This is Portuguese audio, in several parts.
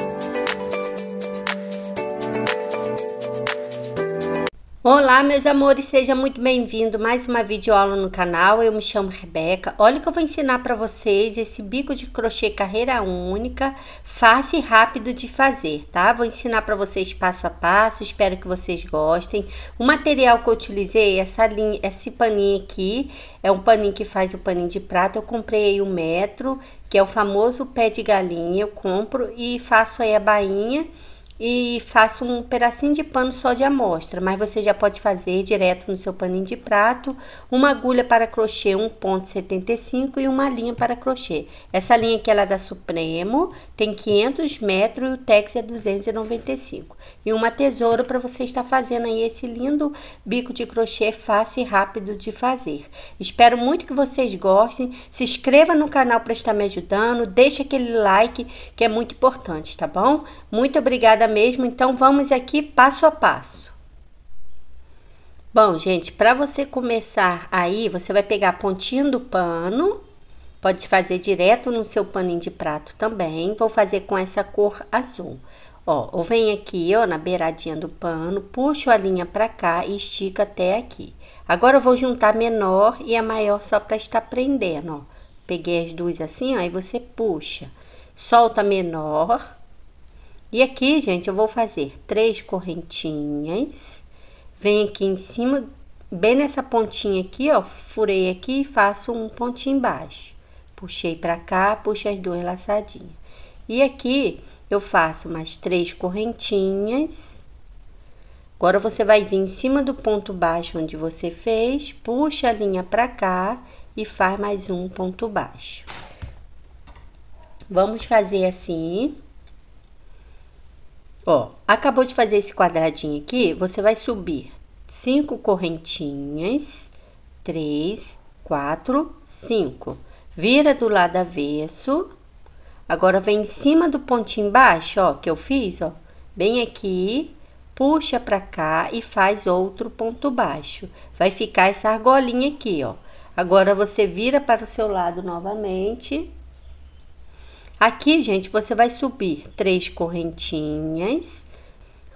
Bye. Olá, meus amores, seja muito bem-vindo mais uma videoaula no canal. Eu me chamo Rebeca. Olha que eu vou ensinar para vocês esse bico de crochê carreira única, fácil e rápido de fazer, tá? Vou ensinar para vocês passo a passo, espero que vocês gostem. O material que eu utilizei, essa linha, esse paninho aqui, é um paninho que faz o paninho de prata. Eu comprei aí um metro, que é o famoso pé de galinha, eu compro e faço aí a bainha e faço um pedacinho de pano só de amostra, mas você já pode fazer direto no seu paninho de prato, uma agulha para crochê 1.75 e uma linha para crochê. Essa linha aqui ela é da Supremo, tem 500 metros e o tex é 295. E uma tesoura para você estar fazendo aí esse lindo bico de crochê fácil e rápido de fazer. Espero muito que vocês gostem, se inscreva no canal para estar me ajudando, deixa aquele like que é muito importante, tá bom? Muito obrigada mesmo, então vamos aqui passo a passo. Bom, gente, para você começar aí, você vai pegar a pontinha do pano, pode fazer direto no seu paninho de prato também. Vou fazer com essa cor azul. Ó, eu venho aqui, ó, na beiradinha do pano, puxo a linha para cá e estico até aqui. Agora eu vou juntar a menor e a maior só para estar prendendo, ó. Peguei as duas assim, ó, e você puxa. Solta a menor, e aqui, gente, eu vou fazer três correntinhas. Venho aqui em cima, bem nessa pontinha aqui, ó, furei aqui e faço um pontinho embaixo. Puxei pra cá, puxei as duas laçadinhas. E aqui, eu faço mais três correntinhas. Agora, você vai vir em cima do ponto baixo onde você fez, puxa a linha pra cá e faz mais um ponto baixo. Vamos fazer assim. Ó, acabou de fazer esse quadradinho aqui, você vai subir cinco correntinhas, três, quatro, cinco. Vira do lado avesso. Agora, vem em cima do pontinho baixo, ó, que eu fiz, ó. Bem aqui, puxa pra cá e faz outro ponto baixo. Vai ficar essa argolinha aqui, ó. Agora, você vira para o seu lado novamente Aqui, gente, você vai subir três correntinhas.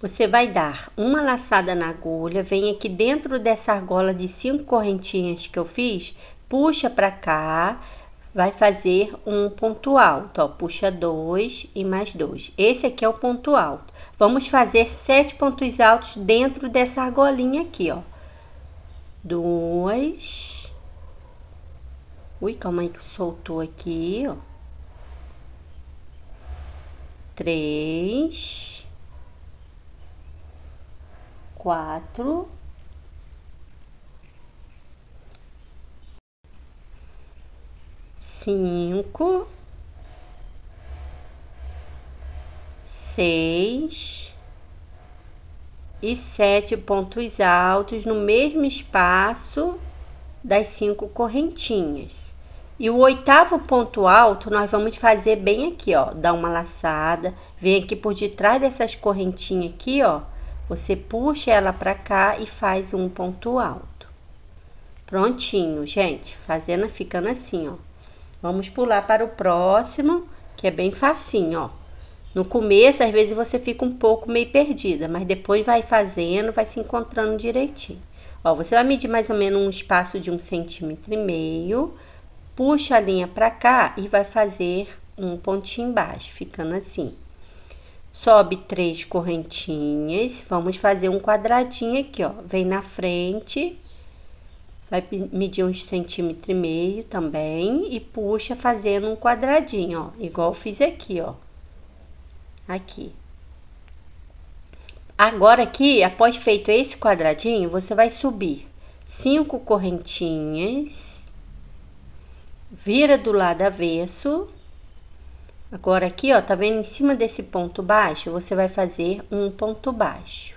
Você vai dar uma laçada na agulha, vem aqui dentro dessa argola de cinco correntinhas que eu fiz, puxa para cá, vai fazer um ponto alto, ó, puxa dois e mais dois. Esse aqui é o ponto alto. Vamos fazer sete pontos altos dentro dessa argolinha aqui, ó. Dois. Ui, calma aí que soltou aqui, ó três, quatro, cinco, seis e sete pontos altos no mesmo espaço das cinco correntinhas. E o oitavo ponto alto, nós vamos fazer bem aqui, ó. Dá uma laçada, vem aqui por detrás dessas correntinhas aqui, ó. Você puxa ela pra cá e faz um ponto alto. Prontinho, gente. Fazendo, ficando assim, ó. Vamos pular para o próximo, que é bem facinho, ó. No começo, às vezes, você fica um pouco meio perdida, mas depois vai fazendo, vai se encontrando direitinho. Ó, você vai medir mais ou menos um espaço de um centímetro e meio puxa a linha para cá e vai fazer um pontinho baixo, ficando assim. Sobe três correntinhas, vamos fazer um quadradinho aqui, ó. Vem na frente, vai medir uns centímetro e meio também e puxa fazendo um quadradinho, ó. Igual fiz aqui, ó. Aqui. Agora aqui, após feito esse quadradinho, você vai subir cinco correntinhas vira do lado avesso. Agora aqui, ó, tá vendo em cima desse ponto baixo? Você vai fazer um ponto baixo.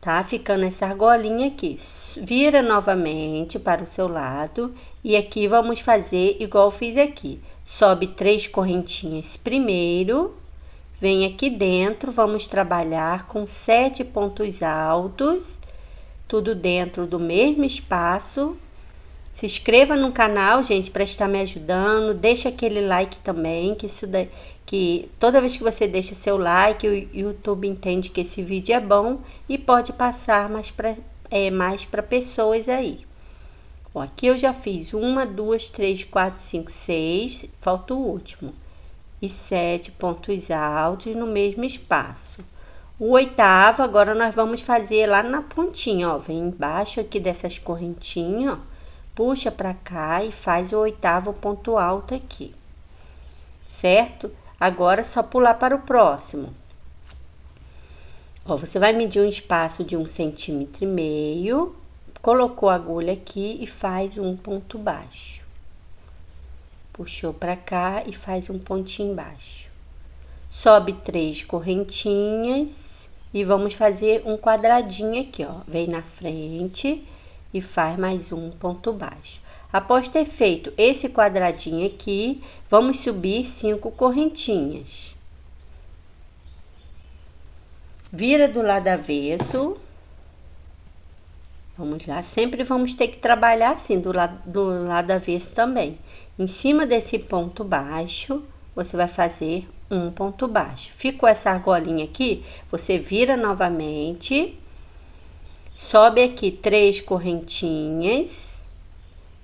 Tá ficando essa argolinha aqui. Vira novamente para o seu lado e aqui vamos fazer igual fiz aqui. Sobe três correntinhas primeiro, vem aqui dentro, vamos trabalhar com sete pontos altos, tudo dentro do mesmo espaço se inscreva no canal, gente, para estar me ajudando. Deixa aquele like também, que isso daí, que toda vez que você deixa seu like, o YouTube entende que esse vídeo é bom e pode passar mais para é, mais para pessoas aí. aqui eu já fiz uma, duas, três, quatro, cinco, seis, falta o último e sete pontos altos no mesmo espaço. O oitavo, agora nós vamos fazer lá na pontinha, ó, vem embaixo aqui dessas correntinhas, ó puxa para cá e faz o oitavo ponto alto aqui, certo? Agora é só pular para o próximo. Ó, você vai medir um espaço de um centímetro e meio, colocou a agulha aqui e faz um ponto baixo. Puxou para cá e faz um pontinho baixo. Sobe três correntinhas e vamos fazer um quadradinho aqui, ó. Vem na frente e faz mais um ponto baixo. Após ter feito esse quadradinho aqui, vamos subir cinco correntinhas. Vira do lado avesso. Vamos lá, sempre vamos ter que trabalhar assim, do lado, do lado avesso também. Em cima desse ponto baixo, você vai fazer um ponto baixo. Ficou essa argolinha aqui, você vira novamente Sobe aqui três correntinhas.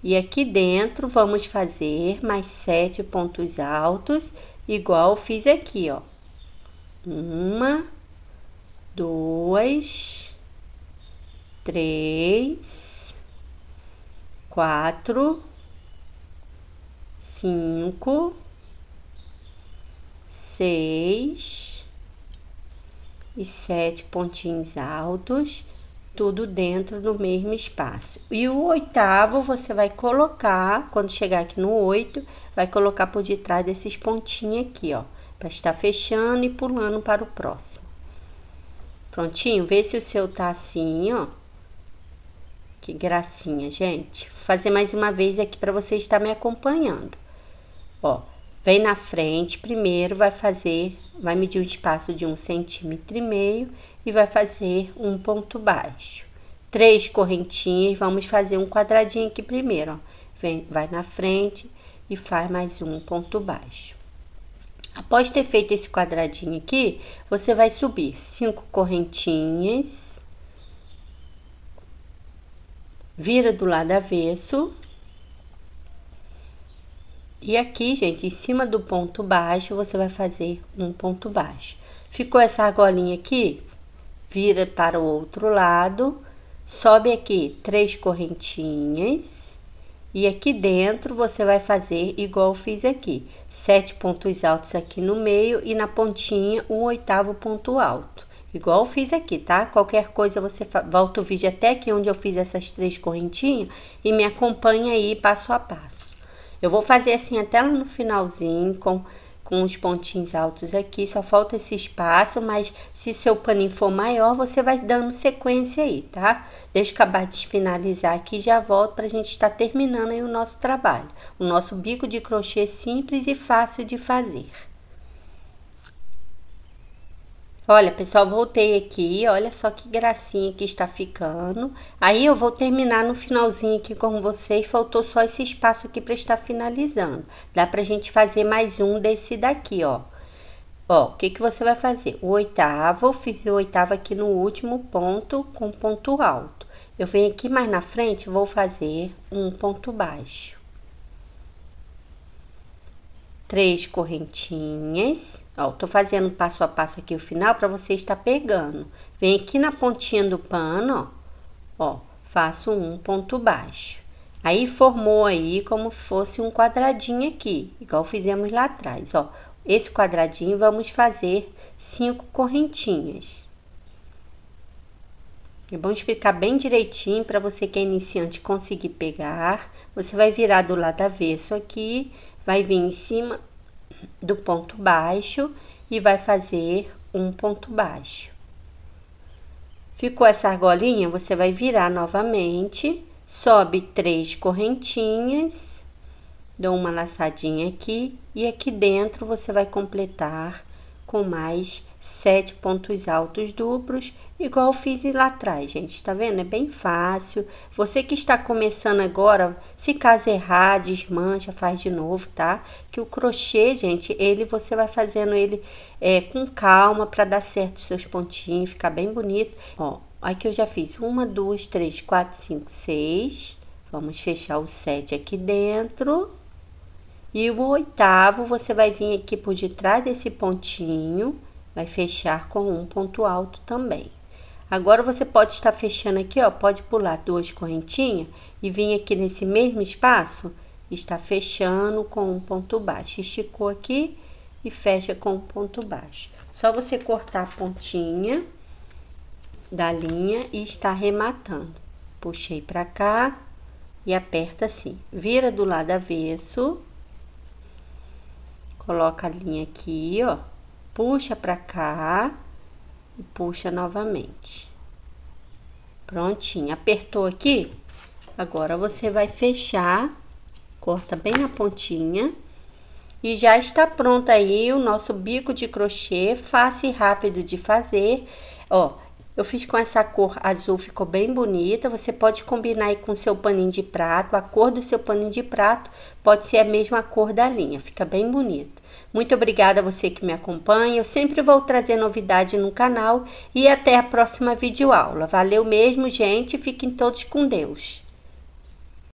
E aqui dentro vamos fazer mais sete pontos altos, igual fiz aqui, ó. Uma, dois, três, quatro, cinco, seis e sete pontinhos altos tudo dentro do mesmo espaço. E o oitavo você vai colocar, quando chegar aqui no oito, vai colocar por detrás desses pontinhos aqui, ó, para estar fechando e pulando para o próximo. Prontinho? Vê se o seu tá assim, ó. Que gracinha, gente. Vou fazer mais uma vez aqui para você estar me acompanhando. Ó, vem na frente primeiro, vai fazer vai medir o espaço de um centímetro e meio e vai fazer um ponto baixo. Três correntinhas, vamos fazer um quadradinho aqui primeiro, ó. Vem, vai na frente e faz mais um ponto baixo. Após ter feito esse quadradinho aqui, você vai subir cinco correntinhas, vira do lado avesso e aqui, gente, em cima do ponto baixo, você vai fazer um ponto baixo. Ficou essa argolinha aqui? Vira para o outro lado, sobe aqui três correntinhas. E aqui dentro, você vai fazer igual eu fiz aqui. Sete pontos altos aqui no meio e na pontinha, um oitavo ponto alto. Igual eu fiz aqui, tá? Qualquer coisa você volta o vídeo até aqui onde eu fiz essas três correntinhas e me acompanha aí passo a passo. Eu vou fazer assim até lá no finalzinho, com, com os pontinhos altos aqui, só falta esse espaço, mas se seu paninho for maior, você vai dando sequência aí, tá? Deixa eu acabar de finalizar aqui já volto pra gente estar tá terminando aí o nosso trabalho. O nosso bico de crochê simples e fácil de fazer. Olha, pessoal, voltei aqui. Olha só que gracinha que está ficando. Aí eu vou terminar no finalzinho aqui com vocês. Faltou só esse espaço aqui para estar finalizando. Dá pra gente fazer mais um desse daqui, ó. Ó, o que que você vai fazer? O oitavo, fiz o oitavo aqui no último ponto com ponto alto. Eu venho aqui mais na frente, vou fazer um ponto baixo três correntinhas. Ó, tô fazendo passo a passo aqui o final para você estar pegando. Vem aqui na pontinha do pano, ó, ó, faço um ponto baixo. Aí formou aí como fosse um quadradinho aqui, igual fizemos lá atrás, ó. Esse quadradinho vamos fazer cinco correntinhas. É bom explicar bem direitinho para você que é iniciante conseguir pegar. Você vai virar do lado avesso aqui vai vir em cima do ponto baixo e vai fazer um ponto baixo. Ficou essa argolinha, você vai virar novamente, sobe três correntinhas, dou uma laçadinha aqui e aqui dentro você vai completar com mais sete pontos altos duplos igual eu fiz lá atrás, gente, tá vendo? É bem fácil. Você que está começando agora, se caso errar, desmancha, faz de novo, tá? Que o crochê, gente, ele você vai fazendo ele é, com calma para dar certo os seus pontinhos, ficar bem bonito. Ó, aqui eu já fiz uma, duas, três, quatro, cinco, seis. Vamos fechar o sete aqui dentro. E o oitavo, você vai vir aqui por detrás desse pontinho, vai fechar com um ponto alto também. Agora você pode estar fechando aqui, ó, pode pular duas correntinhas e vir aqui nesse mesmo espaço, está fechando com um ponto baixo. Esticou aqui e fecha com um ponto baixo. Só você cortar a pontinha da linha e está rematando. Puxei para cá e aperta assim. Vira do lado avesso. Coloca a linha aqui, ó. Puxa para cá e puxa novamente. Prontinho, apertou aqui? Agora você vai fechar, corta bem a pontinha e já está pronto aí o nosso bico de crochê, fácil e rápido de fazer. Ó, eu fiz com essa cor azul, ficou bem bonita. Você pode combinar aí com seu paninho de prato. A cor do seu paninho de prato pode ser a mesma cor da linha, fica bem bonito. Muito obrigada a você que me acompanha. Eu sempre vou trazer novidade no canal e até a próxima videoaula. Valeu mesmo, gente. Fiquem todos com Deus.